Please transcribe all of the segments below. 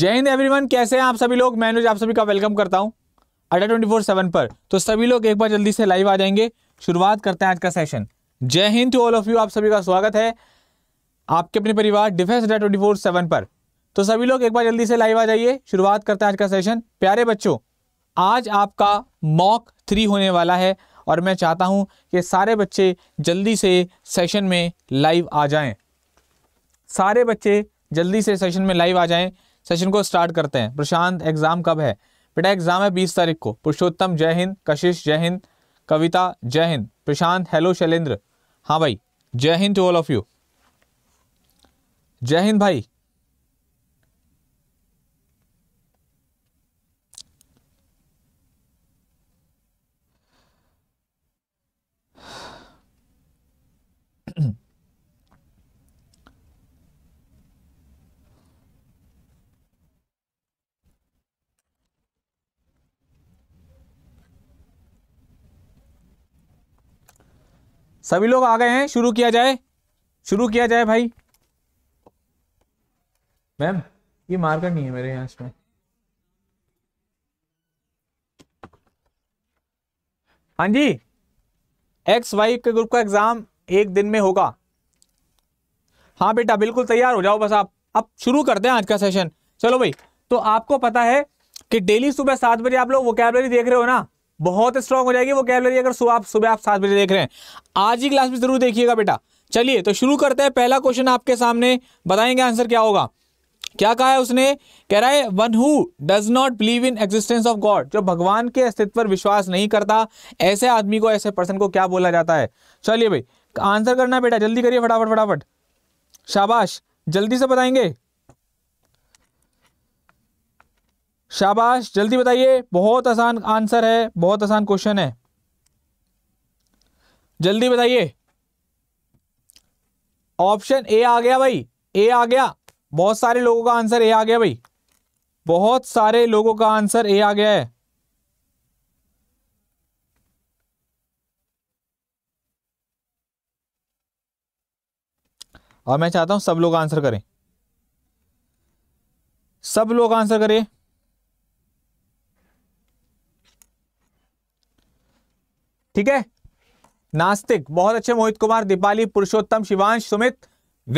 जय हिंद एवरीवन कैसे हैं आप सभी लोग मैं आप सभी का वेलकम करता हूं अड्डा ट्वेंटी फोर सेवन पर तो सभी लोग एक बार जल्दी से लाइव आ जाएंगे शुरुआत करते हैं आज का session Jai Hind to all of you आप सभी का स्वागत है आपके अपने परिवार डिफेंस अड्डा ट्वेंटी फोर सेवन पर तो सभी लोग एक बार जल्दी से लाइव आ जाइए शुरुआत करते हैं आज का सेशन प्यारे बच्चों आज आपका मॉक थ्री होने वाला है और मैं चाहता हूँ कि सारे बच्चे जल्दी से सेशन में लाइव आ जाएं सारे बच्चे जल्दी से सेशन में लाइव आ जाएं सेशन को स्टार्ट करते हैं प्रशांत एग्जाम कब है बेटा एग्जाम है बीस तारीख को पुरुषोत्तम जय हिंद कशिश जय हिंद कविता जय हिंद प्रशांत हेलो शैलेंद्र हाँ भाई Jai Hind to all of you Jai Hind भाई सभी लोग आ गए हैं शुरू किया जाए शुरू किया जाए भाई मैम ये मार्कर नहीं है मेरे यहां इसमें हाँ जी एक्स वाई के ग्रुप का एग्जाम एक दिन में होगा हाँ बेटा बिल्कुल तैयार हो जाओ बस आप अब शुरू करते हैं आज का सेशन चलो भाई तो आपको पता है कि डेली सुबह सात बजे आप लोग वो देख रहे हो ना बहुत स्ट्रांग हो जाएगी वो कैलोरी अगर सुबह आप सुबह आप सात बजे देख रहे हैं आज ही क्लास में जरूर देखिएगा बेटा चलिए तो शुरू करते हैं पहला क्वेश्चन आपके सामने बताएंगे आंसर क्या होगा क्या कहा है उसने कह रहा है one who does not believe in existence of God जो भगवान के अस्तित्व पर विश्वास नहीं करता ऐसे आदमी को ऐसे पर्सन को क्या बोला जाता है चलिए भाई आंसर करना बेटा जल्दी करिए फटाफट फटाफट शाबाश जल्दी से बताएंगे शाबाश जल्दी बताइए बहुत आसान आंसर है बहुत आसान क्वेश्चन है जल्दी बताइए ऑप्शन ए आ गया भाई ए आ गया बहुत सारे लोगों का आंसर ए आ गया भाई बहुत सारे लोगों का आंसर ए आ गया है और मैं चाहता हूं सब लोग आंसर करें सब लोग आंसर करें ठीक है नास्तिक बहुत अच्छे Mohit Kumar Deepali Purushottam Shivansh Sumit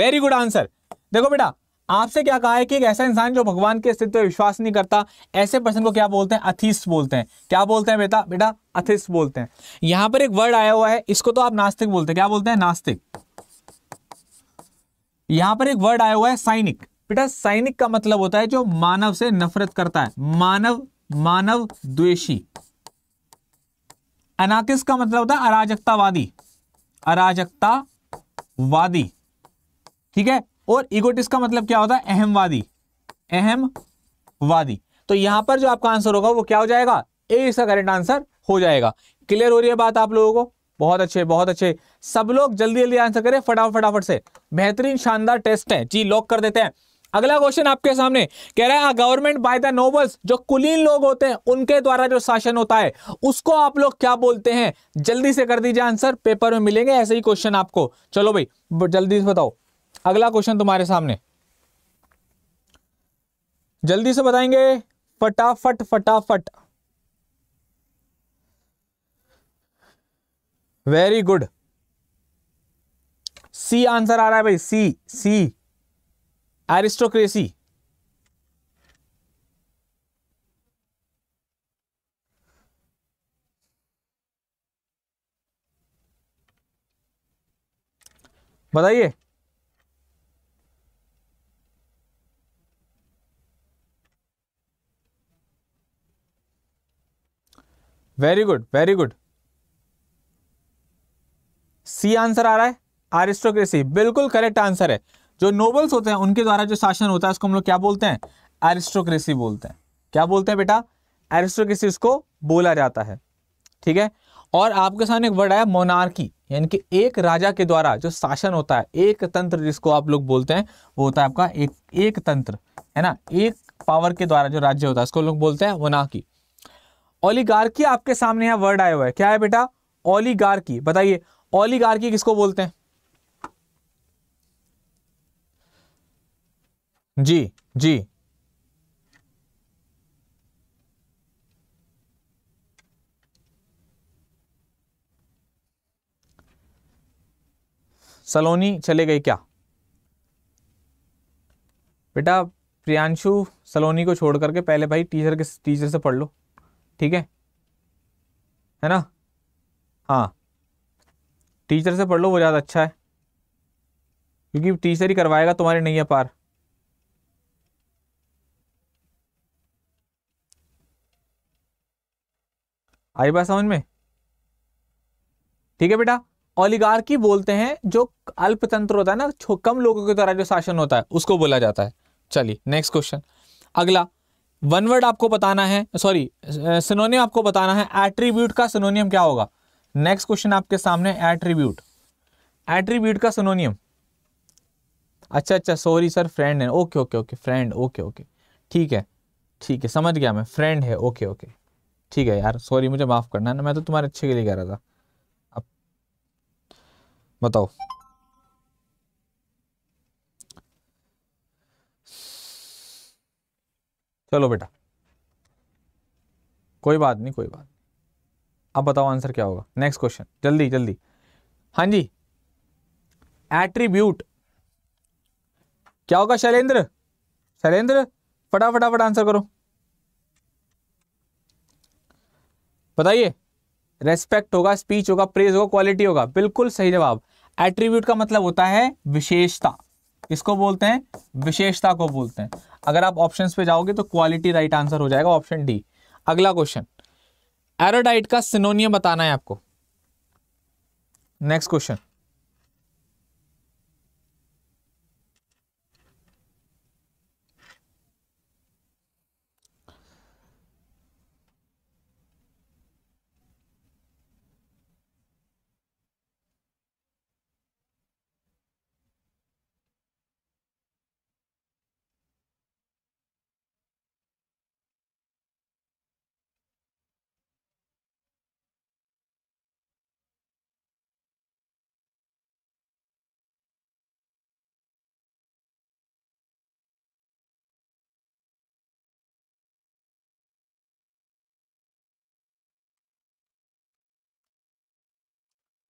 very good answer देखो बेटा आपसे क्या कहा है कि एक ऐसा इंसान जो भगवान के अस्तित्व विश्वास नहीं करता ऐसे पर्सन को क्या बोलते हैं अथिस बोलते हैं क्या बोलते हैं बेटा बेटा अथिस बोलते हैं यहां पर एक वर्ड आया हुआ है इसको तो आप नास्तिक बोलते हैं क्या बोलते हैं नास्तिक यहां पर एक वर्ड आया हुआ है सैनिक बेटा सैनिक का मतलब होता है जो मानव से नफरत करता है मानव मानव द्वेषी अनाकिस का मतलब होता है अराजकतावादी अराजकतावादी ठीक है और इगोटिस का मतलब क्या होता है अहमवादी अहमवादी तो यहां पर जो आपका आंसर होगा वो क्या हो जाएगा ए इसका करेक्ट आंसर हो जाएगा क्लियर हो रही है बात आप लोगों को बहुत अच्छे बहुत अच्छे सब लोग जल्दी जल्दी आंसर करें फटाफट फटाफट से बेहतरीन शानदार टेस्ट है जी लॉक कर देते हैं अगला क्वेश्चन आपके सामने कह रहा है गवर्नमेंट बाय द नोबल्स जो कुलीन लोग होते हैं उनके द्वारा जो शासन होता है उसको आप लोग क्या बोलते हैं जल्दी से कर दीजिए आंसर पेपर में मिलेंगे ऐसे ही क्वेश्चन आपको चलो भाई जल्दी से बताओ अगला क्वेश्चन तुम्हारे सामने जल्दी से बताएंगे फटाफट फटाफट वेरी गुड सी आंसर आ रहा है भाई सी सी एरिस्टोक्रेसी बताइए very good very good C answer आ रहा है एरिस्टोक्रेसी बिल्कुल करेक्ट आंसर है जो नोबल्स होते हैं उनके द्वारा जो शासन होता है उसको हम लोग क्या बोलते हैं एरिस्टोक्रेसी बोलते हैं क्या बोलते हैं बेटा एरिस्टोक्रेसी उसको बोला जाता है ठीक है और आपके सामने एक वर्ड आया मोनार्की यानी कि एक राजा के द्वारा जो शासन होता है एक तंत्र जिसको आप लोग बोलते हैं वो होता है आपका एक एक तंत्र है ना एक पावर के द्वारा जो राज्य होता है उसको लोग बोलते हैं मोनार्की ओलीगार्की आपके सामने यहाँ वर्ड आया हुआ है क्या है बेटा ओलीगार्की बताइए ओलीगार्की किसको बोलते हैं जी जी सलोनी चले गए क्या बेटा प्रियांशु सलोनी को छोड़ करके पहले भाई टीचर के टीचर से पढ़ लो ठीक है है ना हाँ टीचर से पढ़ लो वो ज़्यादा अच्छा है क्योंकि टीचर ही करवाएगा तुम्हारे नहीं है पार आई बात समझ में ठीक है बेटा ओलिगार्की बोलते हैं जो अल्पतंत्र होता है ना कम लोगों के द्वारा जो शासन होता है उसको बोला जाता है चलिए नेक्स्ट क्वेश्चन अगला वन वर्ड आपको बताना है सॉरी सिनोनियम आपको बताना है एट्रीब्यूट का सिनोनियम क्या होगा नेक्स्ट क्वेश्चन आपके सामने एट्रीब्यूट एट्रीब्यूट का सिनोनियम अच्छा अच्छा सॉरी सर फ्रेंड है okay okay okay friend okay okay ठीक है ठीक है समझ गया मैं फ्रेंड है ओके ओके ठीक है यार सॉरी मुझे माफ़ करना है ना मैं तो तुम्हारे अच्छे के लिए कह रहा था अब बताओ चलो बेटा कोई बात नहीं कोई बात नहीं अब बताओ आंसर क्या होगा नेक्स्ट क्वेश्चन जल्दी जल्दी हाँ जी एट्रीब्यूट क्या होगा शैलेंद्र शैलेंद्र फटाफट फटाफट आंसर करो बताइए रेस्पेक्ट होगा स्पीच होगा प्रेज होगा क्वालिटी होगा बिल्कुल सही जवाब एट्रीब्यूट का मतलब होता है विशेषता इसको बोलते हैं विशेषता को बोलते हैं अगर आप ऑप्शन पे जाओगे तो क्वालिटी राइट आंसर हो जाएगा ऑप्शन डी अगला क्वेश्चन एरोडाइट का सिनोनियम बताना है आपको नेक्स्ट क्वेश्चन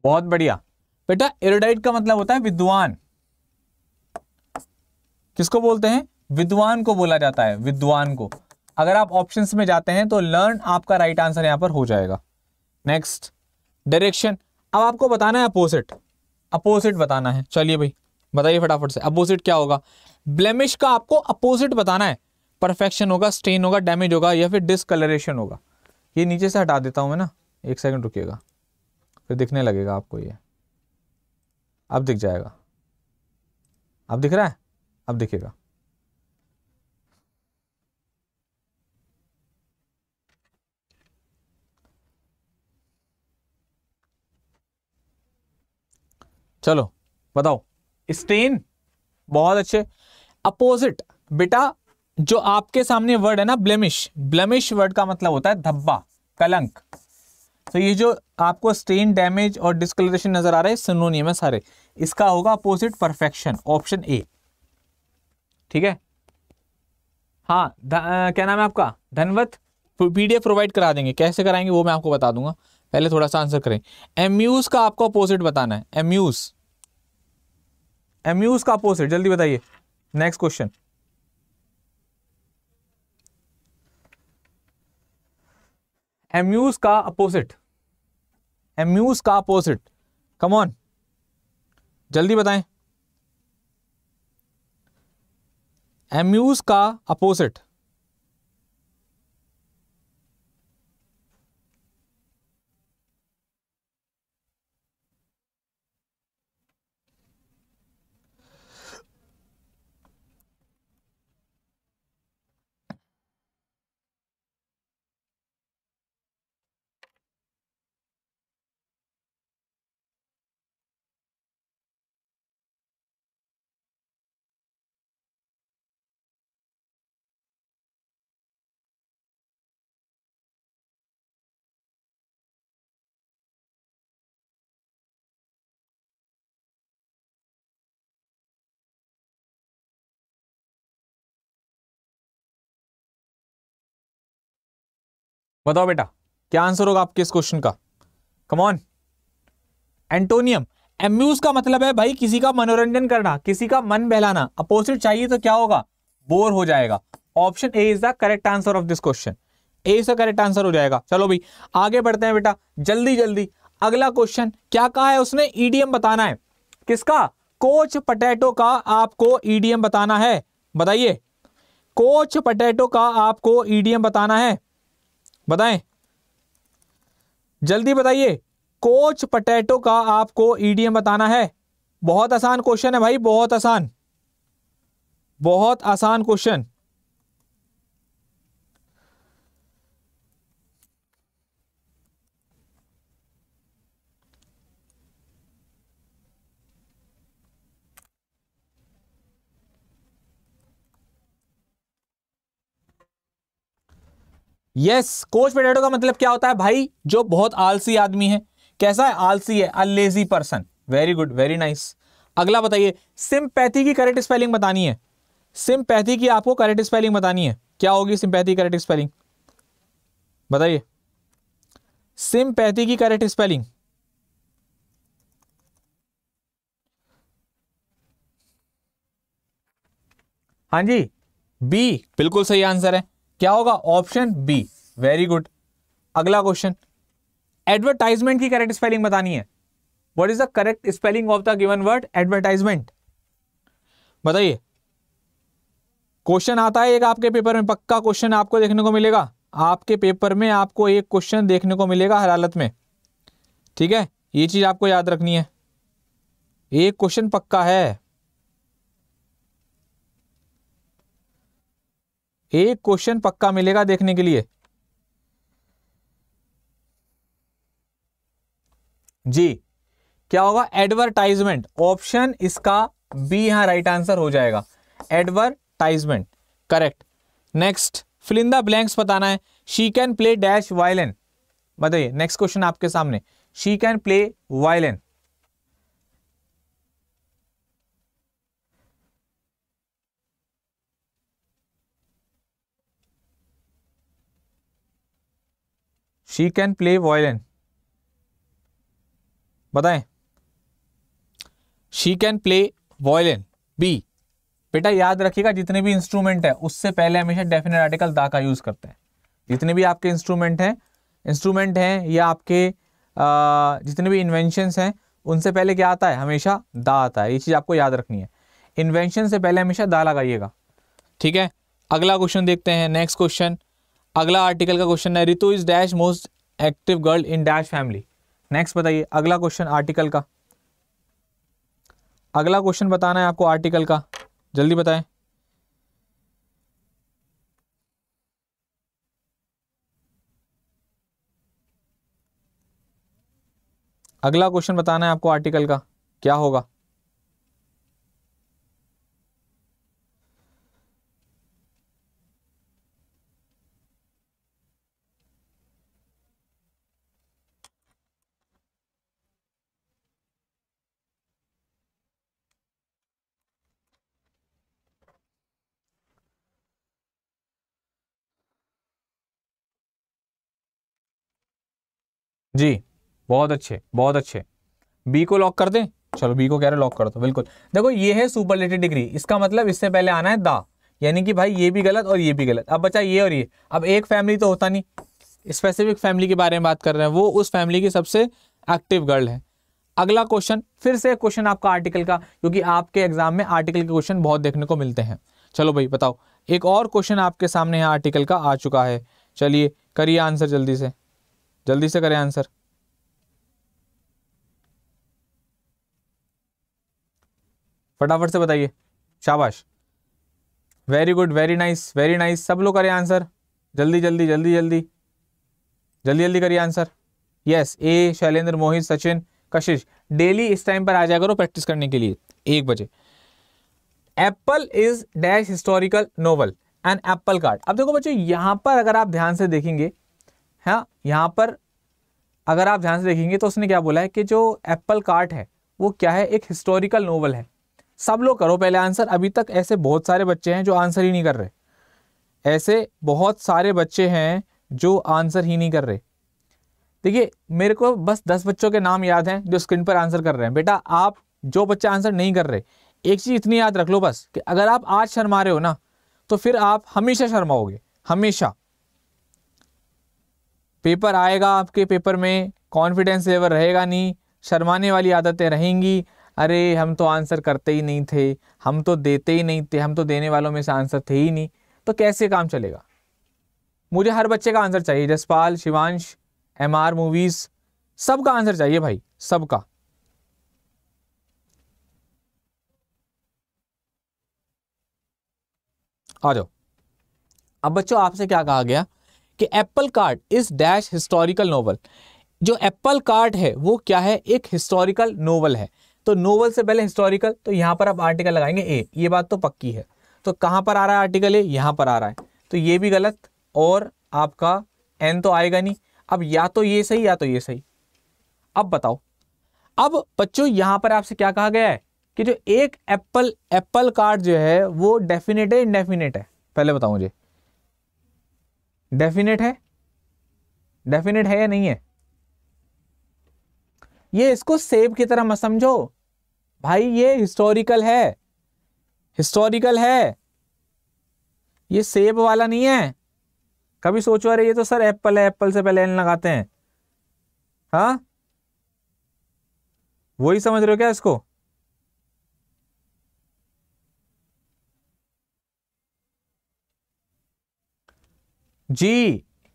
बहुत बढ़िया बेटा एरोडाइट का मतलब होता है विद्वान किसको बोलते हैं विद्वान को बोला जाता है विद्वान को अगर आप ऑप्शंस में जाते हैं तो लर्न आपका राइट आंसर यहां पर हो जाएगा नेक्स्ट डायरेक्शन अब आपको बताना है अपोजिट अपोजिट बताना है चलिए भाई बताइए फटाफट से अपोजिट क्या होगा ब्लेमिश का आपको अपोजिट बताना है परफेक्शन होगा स्टेन होगा डैमेज होगा या फिर डिसकलरेशन होगा ये नीचे से हटा देता हूं मैं ना एक सेकंड रुकिएगा फिर दिखने लगेगा आपको ये अब दिख जाएगा अब दिख रहा है अब दिखेगा चलो बताओ स्टेन बहुत अच्छे अपोजिट बेटा जो आपके सामने वर्ड है ना ब्लेमिश ब्लेमिश वर्ड का मतलब होता है धब्बा कलंक तो ये जो आपको स्टेन डैमेज और डिस्कलरेशन नजर आ रहा है सिनोनियम है सारे इसका होगा अपोजिट परफेक्शन ऑप्शन ए ठीक है हाँ क्या नाम है आपका धनवत पीडीएफ प्रोवाइड करा देंगे कैसे कराएंगे वो मैं आपको बता दूंगा पहले थोड़ा सा आंसर करें एम्यूज का आपको अपोजिट बताना है एम्यूज एम्यूज का अपोजिट जल्दी बताइए नेक्स्ट क्वेश्चन एम्यूज का अपोजिट एम्यूज का अपोजिट ऑन जल्दी बताएं एम्यूज का अपोजिट बताओ बेटा क्या आंसर होगा आपके इस क्वेश्चन का कमॉन एंटोनियम एम्यूज का मतलब है भाई किसी का मनोरंजन करना किसी का मन बहलाना अपोजिट चाहिए तो क्या होगा बोर हो जाएगा option A is the correct answer of this question A is the correct answer हो जाएगा चलो भाई आगे बढ़ते हैं बेटा जल्दी जल्दी अगला क्वेश्चन क्या कहा है उसने ईडीएम e बताना है किसका कोच पटेटो का आपको ईडीएम e बताना है बताइए कोच पटेटो का आपको ईडीएम e बताना है बताएं जल्दी बताइए कोच पटेटो का आपको ईडीएम e बताना है बहुत आसान क्वेश्चन है भाई बहुत आसान बहुत आसान क्वेश्चन यस कोच पोटेटो का मतलब क्या होता है भाई जो बहुत आलसी आदमी है कैसा है आलसी है a lazy person very good very nice अगला बताइए सिमपैथी की करेक्ट स्पेलिंग बतानी है सिम्पैथी की आपको करेक्ट स्पेलिंग बतानी है क्या होगी सिंपैथी करेक्ट स्पेलिंग बताइए सिंपैथी की करेक्ट स्पेलिंग हाँ जी बी बिल्कुल सही आंसर है क्या होगा ऑप्शन बी वेरी गुड अगला क्वेश्चन एडवर्टाइजमेंट की करेक्ट स्पेलिंग बतानी है what is the correct spelling of the given word advertisement बताइए क्वेश्चन आता है एक आपके पेपर में पक्का क्वेश्चन आपको देखने को मिलेगा आपके पेपर में आपको एक क्वेश्चन देखने को मिलेगा हर हालत में ठीक है ये चीज आपको याद रखनी है एक क्वेश्चन पक्का है एक क्वेश्चन पक्का मिलेगा देखने के लिए जी क्या होगा एडवर्टाइजमेंट ऑप्शन इसका बी यहां राइट आंसर हो जाएगा advertisement correct next fill in the blanks बताना है she can play dash violin बताइए नेक्स्ट क्वेश्चन आपके सामने she can play violin she can play violin बताएं she can play violin B बेटा याद रखिएगा जितने भी इंस्ट्रूमेंट है उससे पहले हमेशा डेफिनेट आर्टिकल दा का यूज़ करते हैं जितने भी आपके इंस्ट्रूमेंट हैं इंस्ट्रूमेंट हैं या आपके आ, जितने भी इन्वेंशन हैं उनसे पहले क्या आता है हमेशा दा आता है ये चीज़ आपको याद रखनी है इन्वेंशन से पहले हमेशा दा लगाइएगा ठीक है अगला क्वेश्चन देखते हैं नेक्स्ट क्वेश्चन अगला आर्टिकल का क्वेश्चन है Ritu is dash most active girl in dash family next बताइए अगला क्वेश्चन आर्टिकल का अगला क्वेश्चन बताना है आपको आर्टिकल का जल्दी बताएं अगला क्वेश्चन बताना है आपको आर्टिकल का क्या होगा जी बहुत अच्छे बहुत अच्छे बी को लॉक कर दें चलो बी को कह रहे लॉक कर दो बिल्कुल देखो ये है सुपरलेटिव डिग्री इसका मतलब इससे पहले आना है दा यानी कि भाई ये भी गलत और ये भी गलत अब बचा ये और ये अब एक फैमिली तो होता नहीं स्पेसिफिक फैमिली के बारे में बात कर रहे हैं वो उस फैमिली की सबसे एक्टिव गर्ल है अगला क्वेश्चन फिर से क्वेश्चन आपका आर्टिकल का क्योंकि आपके एग्जाम में आर्टिकल के क्वेश्चन बहुत देखने को मिलते हैं चलो भाई बताओ एक और क्वेश्चन आपके सामने है आर्टिकल का आ चुका है चलिए करिए आंसर जल्दी से जल्दी से करें आंसर फटाफट से बताइए शाबाश very good very nice very nice सब लोग करें आंसर जल्दी जल्दी जल्दी जल्दी जल्दी जल्दी करिए answer yes A Shailendra Mohit Sachin Kashish डेली इस टाइम पर आ जाया करो प्रैक्टिस करने के लिए एक बजे apple is dash historical novel and apple card अब देखो बच्चों यहां पर अगर आप ध्यान से देखेंगे है हाँ, यहाँ पर अगर आप ध्यान से देखेंगे तो उसने क्या बोला है कि जो एप्पल कार्ट है वो क्या है एक हिस्टोरिकल नोवल है सब लोग करो पहले आंसर अभी तक ऐसे बहुत सारे बच्चे हैं जो आंसर ही नहीं कर रहे ऐसे बहुत सारे बच्चे हैं जो आंसर ही नहीं कर रहे देखिए मेरे को बस दस बच्चों के नाम याद हैं जो स्क्रीन पर आंसर कर रहे हैं बेटा आप जो बच्चे आंसर नहीं कर रहे एक चीज़ इतनी याद रख लो बस कि अगर आप आज शर्मा रहे हो ना तो फिर आप हमेशा शर्माओगे हमेशा पेपर आएगा आपके पेपर में कॉन्फिडेंस लेवल रहेगा नहीं शर्माने वाली आदतें रहेंगी अरे हम तो आंसर करते ही नहीं थे हम तो देते ही नहीं थे हम तो देने वालों में से आंसर थे ही नहीं तो कैसे काम चलेगा मुझे हर बच्चे का आंसर चाहिए Jaspal Shivansh M R movies सबका आंसर चाहिए भाई सबका आ जाओ अब बच्चों आपसे क्या कहा गया कि apple card is dash historical novel जो एप्पल कार्ड है वो क्या है एक हिस्टोरिकल नोवल है तो नोवल से पहले हिस्टोरिकल तो यहाँ पर आप आर्टिकल लगाएंगे ए ये बात तो पक्की है तो कहाँ पर आ रहा है आर्टिकल ए यहाँ पर आ रहा है तो ये भी गलत और आपका एन तो आएगा नहीं अब या तो ये सही या तो ये सही अब बताओ अब बच्चों यहाँ पर आपसे क्या कहा गया है कि जो एक एप्पल एप्पल कार्ड जो है वो डेफिनेट है इनडेफिनेट है पहले बताओ मुझे डेफिनेट है डेफिनेट है या नहीं है ये इसको सेब की तरह मत समझो भाई ये हिस्टोरिकल है हिस्टोरिकल है ये सेब वाला नहीं है कभी सोचो अरे ये तो सर एप्पल है एप्पल से पहले एन लगाते हैं हाँ वही समझ रहे हो क्या इसको जी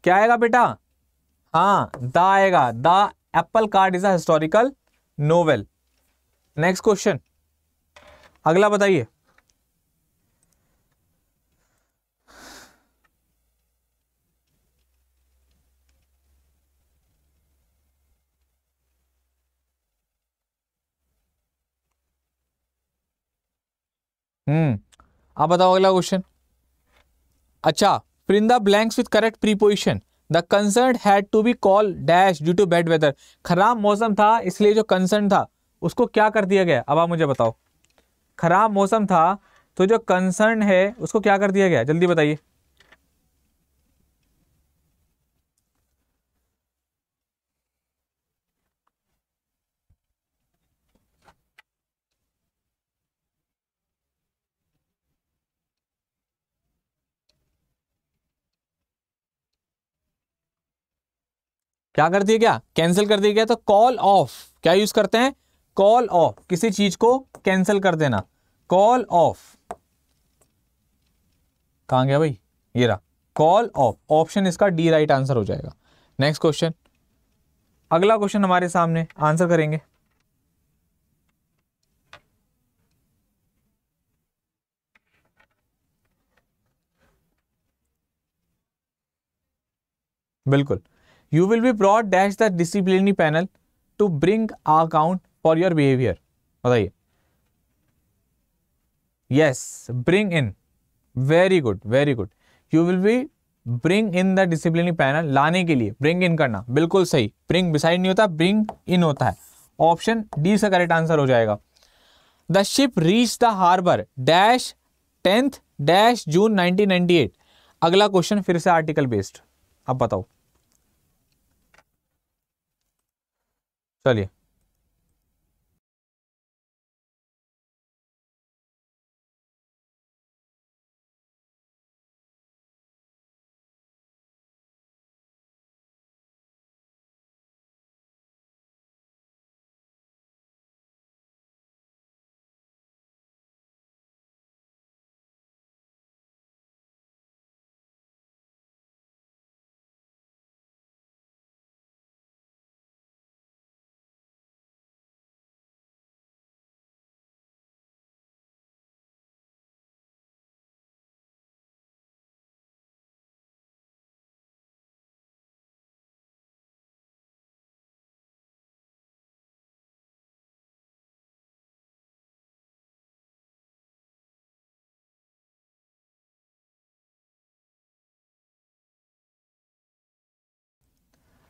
क्या आएगा बेटा हाँ द आएगा the apple card is historical novel next question अगला बताइए हम्म आप बताओ अगला क्वेश्चन अच्छा fill in the blanks with correct preposition the concern had to be call dash due to bad weather खराब मौसम था इसलिए जो कंसर्न था उसको क्या कर दिया गया अब आप मुझे बताओ खराब मौसम था तो जो कंसर्न है उसको क्या कर दिया गया जल्दी बताइए क्या कर दिया क्या कैंसिल कर दिया गया तो कॉल ऑफ क्या यूज करते हैं कॉल ऑफ किसी चीज को कैंसिल कर देना कॉल ऑफ कहा गया भाई ये रहा कॉल ऑफ ऑप्शन इसका डी राइट आंसर हो जाएगा नेक्स्ट क्वेश्चन अगला क्वेश्चन हमारे सामने आंसर करेंगे बिल्कुल you will be broad dash the disciplinary panel to bring account for your behaviour बताइए yes bring in very good very good you will be bring in the disciplinary panel लाने के लिए bring in करना बिल्कुल सही bring beside नहीं होता bring in होता है ऑप्शन डी से करेक्ट आंसर हो जाएगा the ship reach the harbour dash tenth dash June at अगला क्वेश्चन फिर से आर्टिकल बेस्ड आप बताओ Tá ali.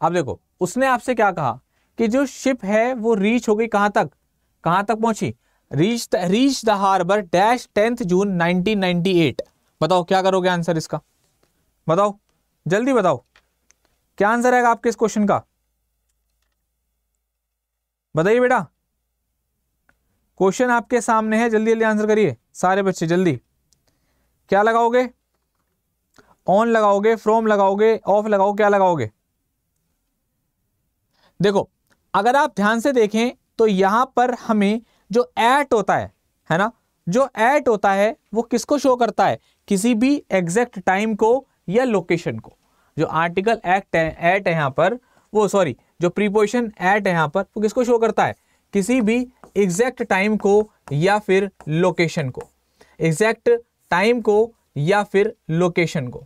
अब देखो उसने आपसे क्या कहा कि जो शिप है वो रीच हो गई कहां तक कहां तक पहुंची reach the, reach the harbour dash tenth June at बताओ क्या करोगे आंसर इसका बताओ जल्दी बताओ क्या आंसर आएगा आपके इस क्वेश्चन का बताइए बेटा क्वेश्चन आपके सामने है जल्दी जल्दी आंसर करिए सारे बच्चे जल्दी क्या लगाओगे ऑन लगाओगे फ्रोम लगाओगे ऑफ लगाओ क्या लगाओगे देखो अगर आप ध्यान से देखें तो यहाँ पर हमें जो ऐट होता है है ना जो ऐट होता है वो किसको शो करता है किसी भी एग्जैक्ट टाइम को या लोकेशन को जो आर्टिकल एक्ट है ऐट है यहाँ पर वो सॉरी जो प्रीपोजिशन ऐट है यहाँ पर वो किसको शो करता है किसी भी एग्जैक्ट टाइम को या फिर लोकेशन को एग्जैक्ट टाइम को या फिर लोकेशन को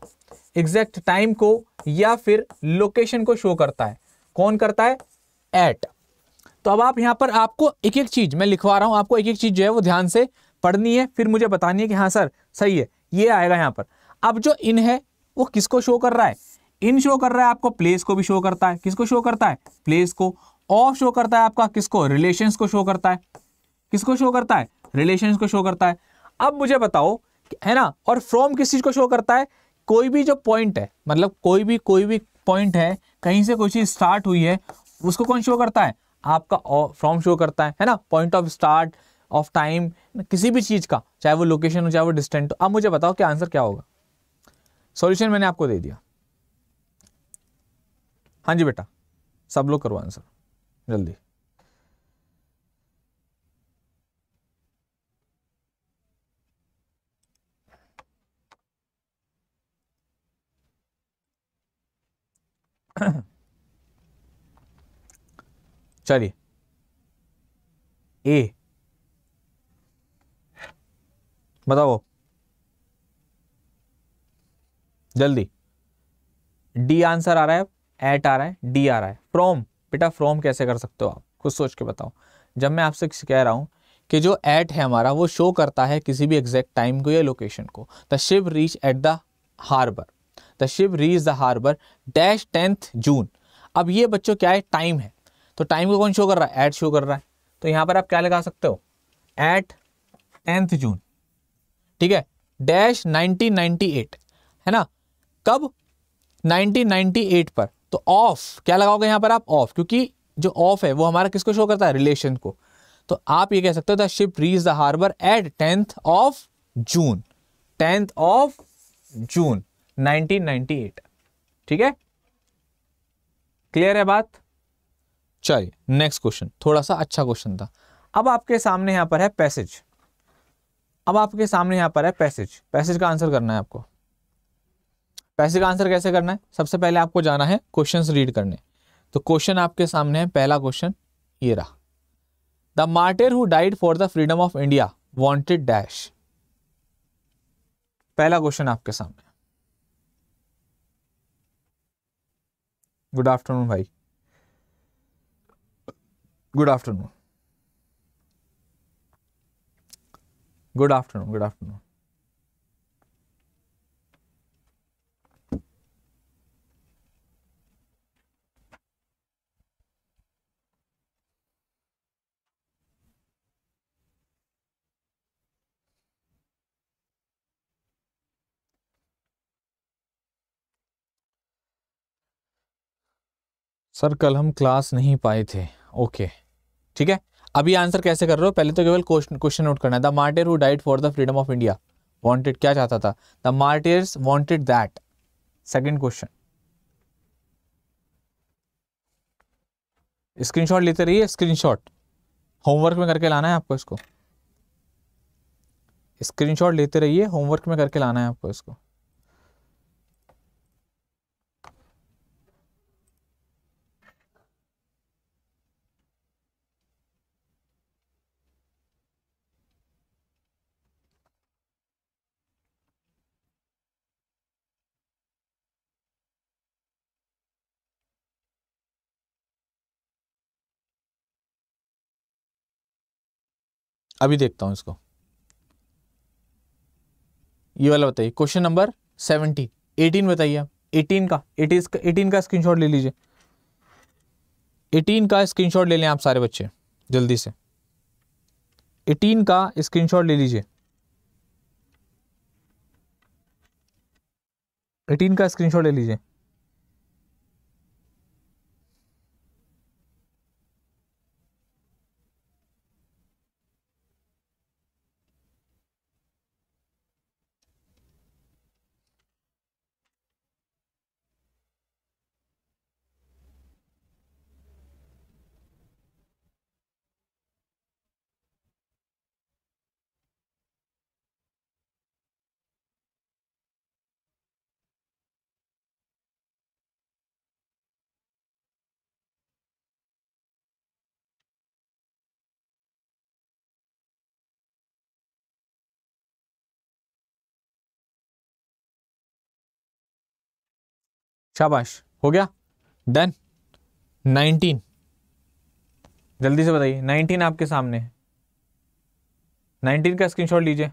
एग्जैक्ट टाइम को या फिर लोकेशन को शो करता है कौन करता है एट तो अब आप यहाँ पर आपको एक एक चीज़ मैं लिखवा रहा हूं आपको एक एक चीज़ जो है वो ध्यान से पढ़नी है फिर मुझे बतानी है कि हाँ सर सही है ये आएगा यहां पर अब जो इन है वो किसको शो कर रहा है इन शो कर रहा है आपको प्लेस को भी शो करता है किसको शो करता है प्लेस को ऑफ शो करता है आपका किसको रिलेशन को शो करता है किसको शो करता है रिलेशन को शो करता है अब मुझे बताओ है ना और फ्रॉम किस चीज़ को शो करता है कोई भी जो पॉइंट है मतलब कोई भी कोई भी पॉइंट है कहीं से कोई चीज़ स्टार्ट हुई है उसको कौन शो करता है आपका फ्रॉम शो करता है है ना point of start of time किसी भी चीज़ का चाहे वो लोकेशन हो चाहे वो डिस्टेंट हो आप मुझे बताओ कि आंसर क्या होगा सॉल्यूशन मैंने आपको दे दिया हाँ जी बेटा सब लोग करो आंसर जल्दी चलिए ए बताओ जल्दी डी आंसर आ रहा है एट आ रहा है डी आ रहा है फ्रॉम बेटा फ्रॉम कैसे कर सकते हो आप कुछ सोच के बताओ जब मैं आपसे कह रहा हूं कि जो एट है हमारा वो शो करता है किसी भी एग्जैक्ट टाइम को या लोकेशन को the ship reach at the harbour the ship reach the harbour dash tenth June अब ये बच्चों क्या है टाइम है तो टाइम को कौन शो कर रहा है एट शो कर रहा है तो यहाँ पर आप क्या लगा सकते हो एट टेंथ जून ठीक है डैश नाइनटीन नाइनटी एट है ना कब नाइनटीन नाइनटी एट पर तो ऑफ क्या लगाओगे यहाँ पर आप ऑफ क्योंकि जो ऑफ है वो हमारा किसको शो करता है रिलेशन को तो आप ये कह सकते हो the ship reach the harbour at tenth of June tenth of June 1998 ठीक है क्लियर है बात चलिए नेक्स्ट क्वेश्चन थोड़ा सा अच्छा क्वेश्चन था अब आपके सामने यहां पर है पैसेज अब आपके सामने यहां पर है पैसेज पैसेज का आंसर करना है आपको पैसेज का आंसर कैसे करना है सबसे पहले आपको जाना है क्वेश्चंस रीड करने तो क्वेश्चन आपके सामने है पहला क्वेश्चन ये रहा the martyr who died for the freedom of India wanted dash पहला क्वेश्चन आपके सामने गुड आफ्टरनून भाई good afternoon good afternoon good afternoon sir कल हम क्लास नहीं पाए थे ओके ठीक है अभी आंसर कैसे कर रहे हो पहले तो केवल क्वेश्चन नोट करना है the martyr who died for the freedom of India wanted क्या चाहता था the martyrs wanted that second question screenshot लेते रहिए स्क्रीनशॉट होमवर्क में करके लाना है आपको इसको स्क्रीनशॉट लेते रहिए होमवर्क में करके लाना है आपको इसको अभी देखता हूं इसको ये वाला बताइए क्वेश्चन नंबर सेवनटीन एटीन बताइए आप एटीन का का एटीन का स्क्रीनशॉट ले लीजिए एटीन का स्क्रीनशॉट ले लें आप सारे बच्चे जल्दी से एटीन का स्क्रीनशॉट ले लीजिए एटीन का स्क्रीनशॉट ले लीजिए शाबाश हो गया देन नाइनटीन जल्दी से बताइए नाइनटीन आपके सामने है नाइनटीन का स्क्रीनशॉट लीजिए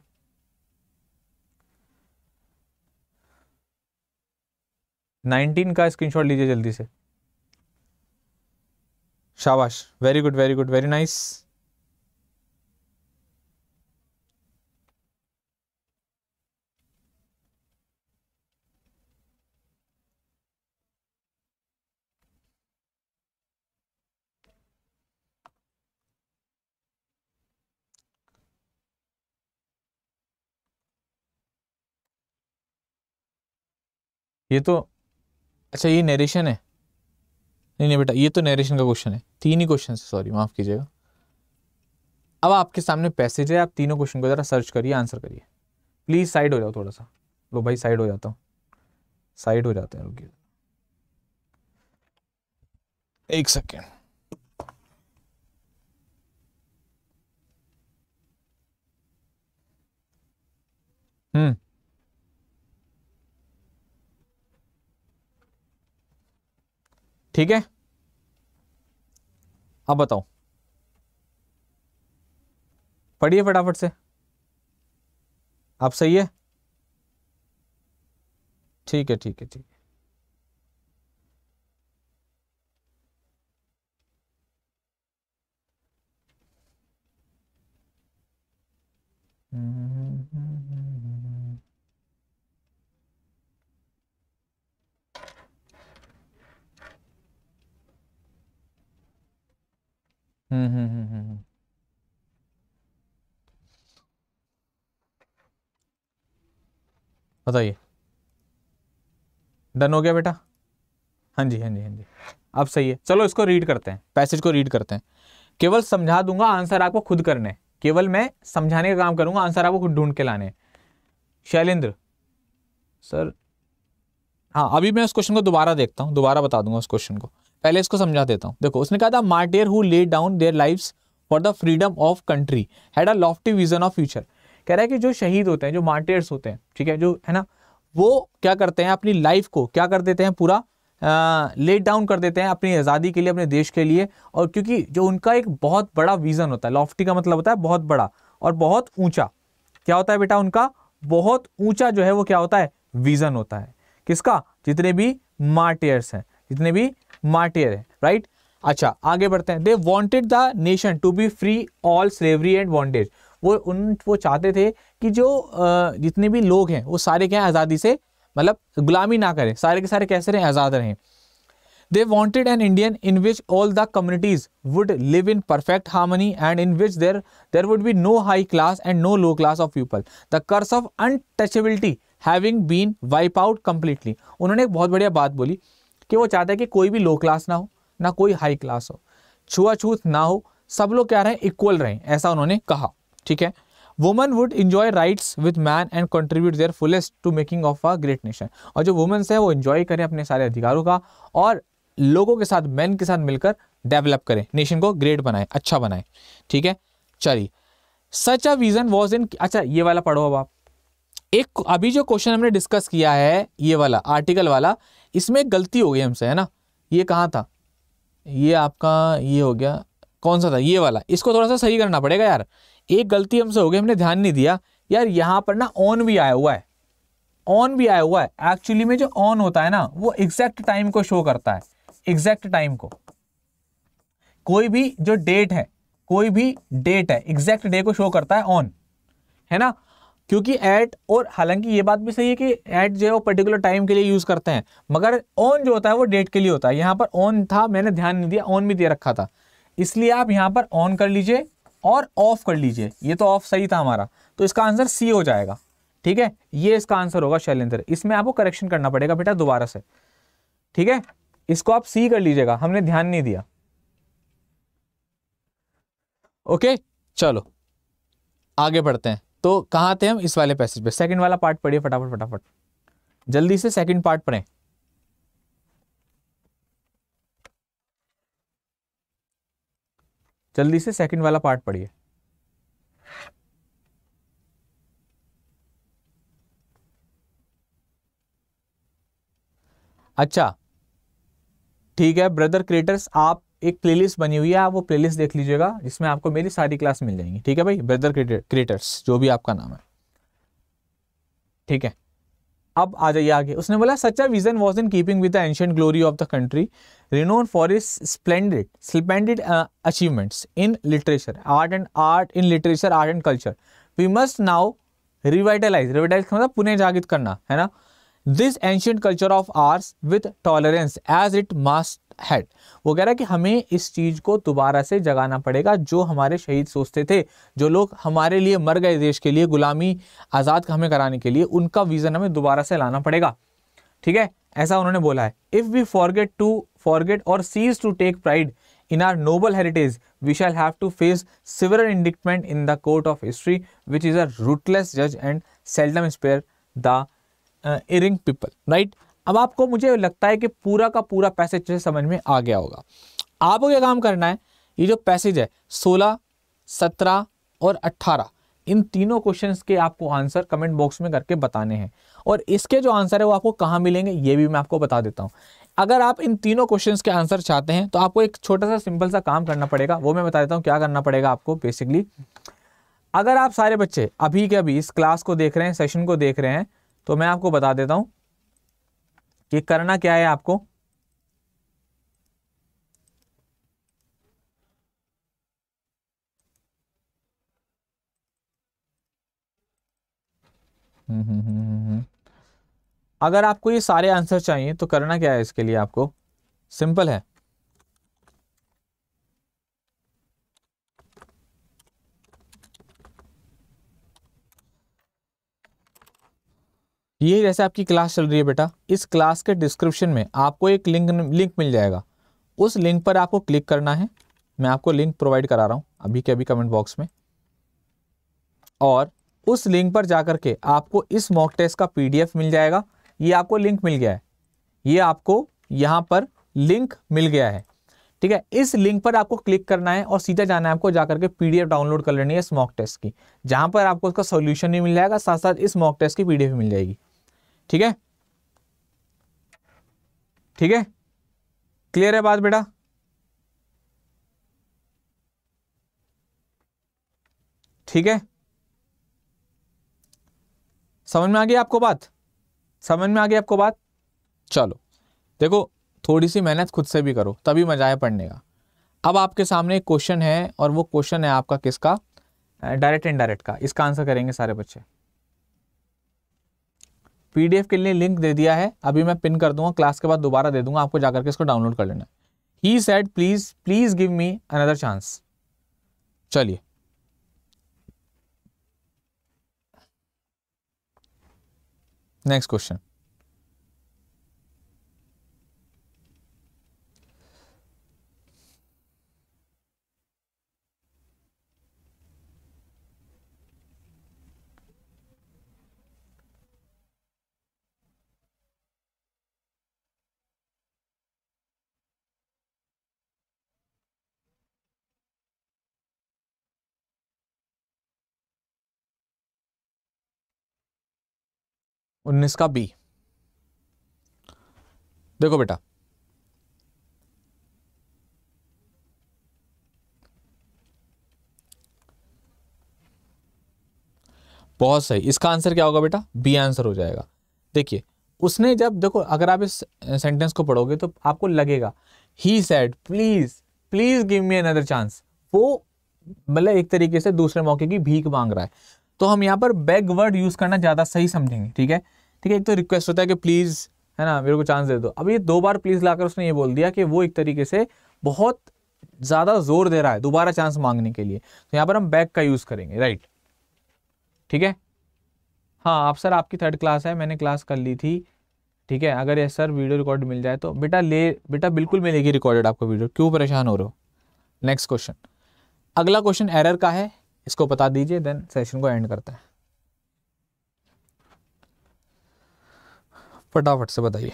नाइनटीन का स्क्रीनशॉट लीजिए जल्दी से शाबाश very good very good very nice ये तो अच्छा ये नरेशन है नहीं नहीं बेटा ये तो नरेशन का क्वेश्चन है तीन ही क्वेश्चन है सॉरी माफ़ कीजिएगा अब आपके सामने पैसेज है आप तीनों क्वेश्चन को ज़रा सर्च करिए आंसर करिए प्लीज़ साइड हो जाओ थोड़ा सा लो भाई साइड हो जाता हूँ साइड हो जाते हैं रुकिए एक सेकेंड हम्म ठीक है अब बताओ पढ़िए फटाफट से आप सही है ठीक है ठीक है ठीक है Mm-hmm. हम्म, हम्म, हम्म, बताइए डन हो गया बेटा हाँ जी हाँ जी हाँ जी अब सही है चलो इसको रीड करते हैं पैसेज को रीड करते हैं केवल समझा दूंगा आंसर आपको खुद करने केवल मैं समझाने का काम करूंगा आंसर आपको खुद ढूंढ के लाने शैलेंद्र सर हाँ अभी मैं उस क्वेश्चन को दोबारा देखता हूँ दोबारा बता दूंगा उस क्वेश्चन को पहले इसको समझा देता हूँ देखो उसने कहा था martyr who lay down their life for the freedom of country had a lofty vision of future कह रहा है कि जो शहीद होते हैं जो मार्टियर्स होते हैं ठीक है जो है ना वो क्या करते हैं अपनी लाइफ को क्या कर देते हैं पूरा लेट डाउन कर देते हैं अपनी आज़ादी के लिए अपने देश के लिए और क्योंकि जो उनका एक बहुत बड़ा विज़न होता है लॉफ्टी का मतलब होता है बहुत बड़ा और बहुत ऊंचा क्या होता है बेटा उनका बहुत ऊंचा जो है वो क्या होता है विज़न होता है किसका जितने भी मार्टियर्स हैं जितने भी मार्टियर है राइट अच्छा आगे बढ़ते हैं they wanted the nation to be free all slavery and wanted वो उन वो चाहते थे कि जो जितने भी लोग हैं वो सारे क्या आज़ादी से मतलब गुलामी ना करें सारे के सारे कैसे रहें आज़ाद रहें they wanted an Indian in which all the communities would live in perfect harmony and in which there there would be no high class and no low class of people the curse of untouchability having been wipe out completely उन्होंने एक बहुत बढ़िया बात बोली कि वो चाहता है कि कोई भी लो क्लास ना हो ना कोई हाई क्लास हो छुआछूत ना हो सब लोग क्या रहें इक्वल रहें ऐसा उन्होंने कहा ठीक है woman would enjoy rights with man and contribute their fullest to making of a great nation और जो वुमेंस है वो इन्जॉय करें अपने सारे अधिकारों का और लोगों के साथ मैन के साथ मिलकर डेवलप करें नेशन को ग्रेट बनाए अच्छा बनाए ठीक है चलिए सच अ विजन वॉज इन अच्छा ये वाला पढ़ो अब आप एक अभी जो क्वेश्चन हमने डिस्कस किया है ये वाला आर्टिकल वाला इसमें गलती हो गई हमसे है ना ये कहाँ था ये आपका ये हो गया कौन सा था ये वाला इसको थोड़ा सा सही करना पड़ेगा यार एक गलती हमसे हो गई हमने ध्यान नहीं दिया यार यहाँ पर ना ऑन भी आया हुआ है ऑन भी आया हुआ है एक्चुअली में जो ऑन होता है ना वो एग्जैक्ट टाइम को शो करता है एग्जैक्ट टाइम को कोई भी जो डेट है कोई भी डेट है एग्जैक्ट डे को शो करता है ऑन है ना क्योंकि ऐट और हालांकि ये बात भी सही है कि ऐट जो है वो पर्टिकुलर टाइम के लिए यूज़ करते हैं मगर ऑन जो होता है वो डेट के लिए होता है यहाँ पर ऑन था मैंने ध्यान नहीं दिया ऑन भी दे रखा था इसलिए आप यहाँ पर ऑन कर लीजिए और ऑफ कर लीजिए ये तो ऑफ सही था हमारा तो इसका आंसर सी हो जाएगा ठीक है ये इसका आंसर होगा शैलेंद्र इसमें आपको करेक्शन करना पड़ेगा बेटा दोबारा से ठीक है इसको आप सी कर लीजिएगा हमने ध्यान नहीं दिया ओके चलो आगे बढ़ते हैं तो कहाँ हैं हम इस वाले पैसेज पे सेकंड वाला पार्ट पढ़िए फटाफट फटाफट जल्दी से सेकंड पार्ट पढ़ें जल्दी से सेकंड वाला पार्ट पढ़िए अच्छा ठीक है ब्रदर क्रिएटर्स आप एक प्लेलिस्ट बनी हुई है आप वो प्लेलिस्ट देख लीजिएगा जिसमें आपको मेरी सारी क्लास मिल जाएंगी ठीक है भाई ब्रदर क्रिएटर्स जो भी आपका नाम है ठीक है अब आ जाइए आगे उसने बोला सच्चा vision was in keeping with the ancient glory of the country renown for is splendid splendid achievements in literature art and art in literature art and culture we must now revitalise revitalise का मतलब पुनः जागृत करना है ना this ancient culture of arts with tolerance as it must head वो कह रहा है कि हमें इस चीज़ को दोबारा से जगाना पड़ेगा जो हमारे शहीद सोचते थे जो लोग हमारे लिए मर गए देश के लिए गुलामी आज़ाद का हमें कराने के लिए उनका विज़न हमें दोबारा से लाना पड़ेगा ठीक है ऐसा उन्होंने बोला है if we forget to forget और cease to take pride in our noble heritage we shall have to face several indictment in the court of history which is a ruthless जज and seldom spare the erring people right अब आपको मुझे लगता है कि पूरा का पूरा पैसेज समझ में आ गया होगा आपको क्या काम करना है ये जो पैसेज है सोलह सत्रह और अट्ठारह इन तीनों क्वेश्चन के आपको आंसर कमेंट बॉक्स में करके बताने हैं और इसके जो आंसर है वो आपको कहाँ मिलेंगे ये भी मैं आपको बता देता हूँ अगर आप इन तीनों क्वेश्चन के आंसर चाहते हैं तो आपको एक छोटा सा सिंपल सा काम करना पड़ेगा वो मैं बता देता हूँ क्या करना पड़ेगा आपको बेसिकली अगर आप सारे बच्चे अभी के अभी इस क्लास को देख रहे हैं सेशन को देख रहे हैं तो मैं आपको बता देता हूँ कि करना क्या है आपको हम्म, हम्म, हम्म, अगर आपको ये सारे आंसर चाहिए तो करना क्या है इसके लिए आपको सिंपल है ये जैसे आपकी क्लास चल रही है बेटा इस क्लास के डिस्क्रिप्शन में आपको एक लिंक लिंक मिल जाएगा उस लिंक पर आपको क्लिक करना है मैं आपको लिंक प्रोवाइड करा रहा हूँ अभी के अभी कमेंट बॉक्स में और उस लिंक पर जाकर के आपको इस मॉक टेस्ट का पीडीएफ मिल जाएगा ये आपको लिंक मिल गया है ये आपको यहाँ पर लिंक मिल गया है ठीक है इस लिंक पर आपको क्लिक करना है और सीधा जाना है आपको जाकर के पीडीएफ डाउनलोड कर लेनी है इस मॉक टेस्ट की जहां पर आपको उसका सोल्यूशन भी मिल जाएगा साथ साथ इस मॉक टेस्ट की पीडीएफ मिल जाएगी ठीक है ठीक है क्लियर है बात बेटा ठीक है समझ में आ गई आपको बात समझ में आ गई आपको बात चलो देखो थोड़ी सी मेहनत खुद से भी करो तभी मजा आया पढ़ने का अब आपके सामने एक क्वेश्चन है और वो क्वेश्चन है आपका किसका डायरेक्ट इनडायरेक्ट का इसका आंसर करेंगे सारे बच्चे पीडीएफ के लिए लिंक दे दिया है अभी मैं पिन कर दूंगा क्लास के बाद दोबारा दे दूंगा आपको जाकर के इसको डाउनलोड कर लेना he said please please give me another chance चलिए नेक्स्ट क्वेश्चन उन्नीस का बी देखो बेटा बहुत सही इसका आंसर क्या होगा बेटा बी आंसर हो जाएगा देखिए उसने जब देखो अगर आप इस सेंटेंस को पढ़ोगे तो आपको लगेगा he said please please give me another chance वो मतलब एक तरीके से दूसरे मौके की भीख मांग रहा है तो हम यहाँ पर बैग वर्ड यूज़ करना ज़्यादा सही समझेंगे ठीक है ठीक है एक तो रिक्वेस्ट होता है कि प्लीज़ है ना मेरे को चांस दे दो अब ये दो बार प्लीज़ लाकर उसने ये बोल दिया कि वो एक तरीके से बहुत ज़्यादा जोर दे रहा है दोबारा चांस मांगने के लिए तो यहाँ पर हम बैग का यूज़ करेंगे राइट ठीक है हाँ आप सर आपकी थर्ड क्लास है मैंने क्लास कर ली थी ठीक है अगर ये सर वीडियो रिकॉर्ड मिल जाए तो बेटा ले बेटा बिल्कुल मिलेगी रिकॉर्डेड आपको वीडियो क्यों परेशान हो रहे हो नेक्स्ट क्वेश्चन अगला क्वेश्चन एरर का है इसको बता दीजिए देन सेशन को एंड करते हैं फटाफट से बताइए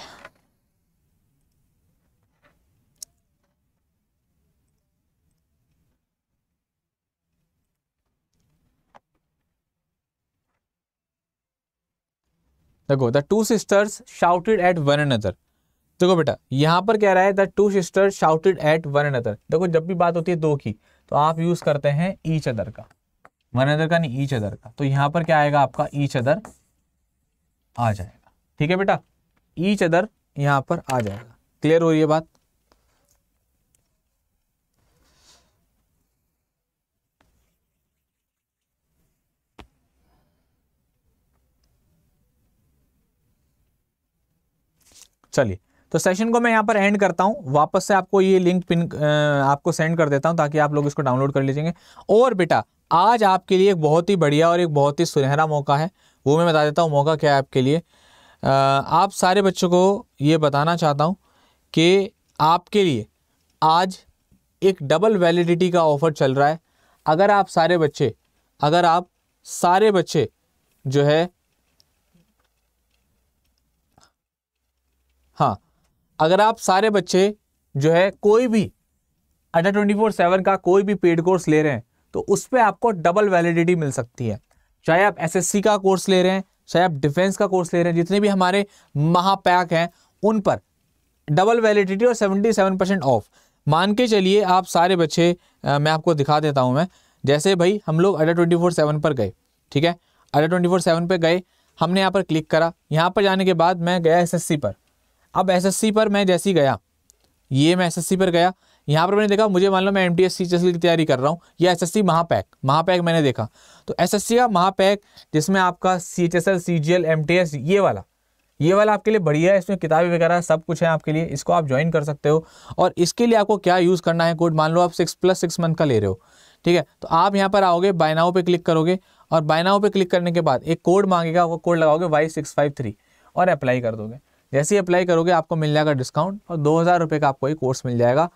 देखो the two sisters shouted at one another देखो बेटा यहां पर कह रहा है the two sisters shouted at one another देखो जब भी बात होती है दो की तो आप यूज करते हैं ईच अदर का वन अदर का नहीं ईच अदर का तो यहां पर क्या आएगा आपका ईच अदर आ जाएगा ठीक है बेटा ईच अदर यहां पर आ जाएगा क्लियर हो रही है बात चलिए तो सेशन को मैं यहां पर एंड करता हूं वापस से आपको ये लिंक पिन आपको सेंड कर देता हूं ताकि आप लोग इसको डाउनलोड कर लीजिएंगे और बेटा आज आपके लिए एक बहुत ही बढ़िया और एक बहुत ही सुनहरा मौका है वो मैं बता देता हूँ मौका क्या है आपके लिए आप सारे बच्चों को ये बताना चाहता हूँ कि आपके लिए आज एक डबल वैलिडिटी का ऑफ़र चल रहा है अगर आप सारे बच्चे अगर आप सारे बच्चे जो है हाँ अगर आप सारे बच्चे जो है कोई भी अंडर ट्वेंटी फोर सेवन का कोई भी पेड कोर्स ले रहे हैं तो उस पर आपको डबल वैलिडिटी मिल सकती है चाहे आप एसएससी का कोर्स ले रहे हैं चाहे आप डिफेंस का कोर्स ले रहे हैं जितने भी हमारे महापैक हैं उन पर डबल वैलिडिटी और सेवेंटी सेवन परसेंट ऑफ मान के चलिए आप सारे बच्चे आ, मैं आपको दिखा देता हूँ मैं जैसे भाई हम लोग अडा ट्वेंटी फोर सेवन पर गए ठीक है अडा ट्वेंटी फोर सेवन पर गए हमने यहाँ पर क्लिक करा यहाँ पर जाने के बाद मैं गया एसएससी पर अब एसएससी पर मैं जैसे ही गया ये मैं एस पर गया यहाँ पर मैंने देखा मुझे मान लो मैं एम टी एस की तैयारी कर रहा हूँ या एस एस सी महापैक महापैक मैंने देखा तो एस एस सी का महापैक जिसमें आपका C H S L C G L M T S ये वाला ये वाला आपके लिए बढ़िया है इसमें किताबें वगैरह सब कुछ है आपके लिए इसको आप ज्वाइन कर सकते हो और इसके लिए आपको क्या यूज़ करना है कोड मान लो आप सिक्स प्लस सिक्स मंथ का ले रहे हो ठीक है तो आप यहाँ पर आओगे बायनाओ पर क्लिक करोगे और बायनाओ पर क्लिक करने के बाद एक कोड मांगेगा वो कोड लगाओगे वाई सिक्स फाइव थ्री और अप्लाई कर दोगे जैसे ही अप्लाई करोगे आपको मिल जाएगा डिस्काउंट और दो हज़ार रुपये का आपको ये कोर्स मिल जाएगा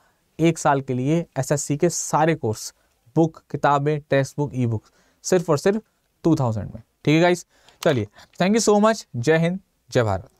एक साल के लिए एसएससी के सारे कोर्स बुक किताबें टेक्स्ट बुक ई बुक सिर्फ और सिर्फ टू थाउजेंड में ठीक है गाइस चलिए थैंक यू सो मच जय हिंद जय भारत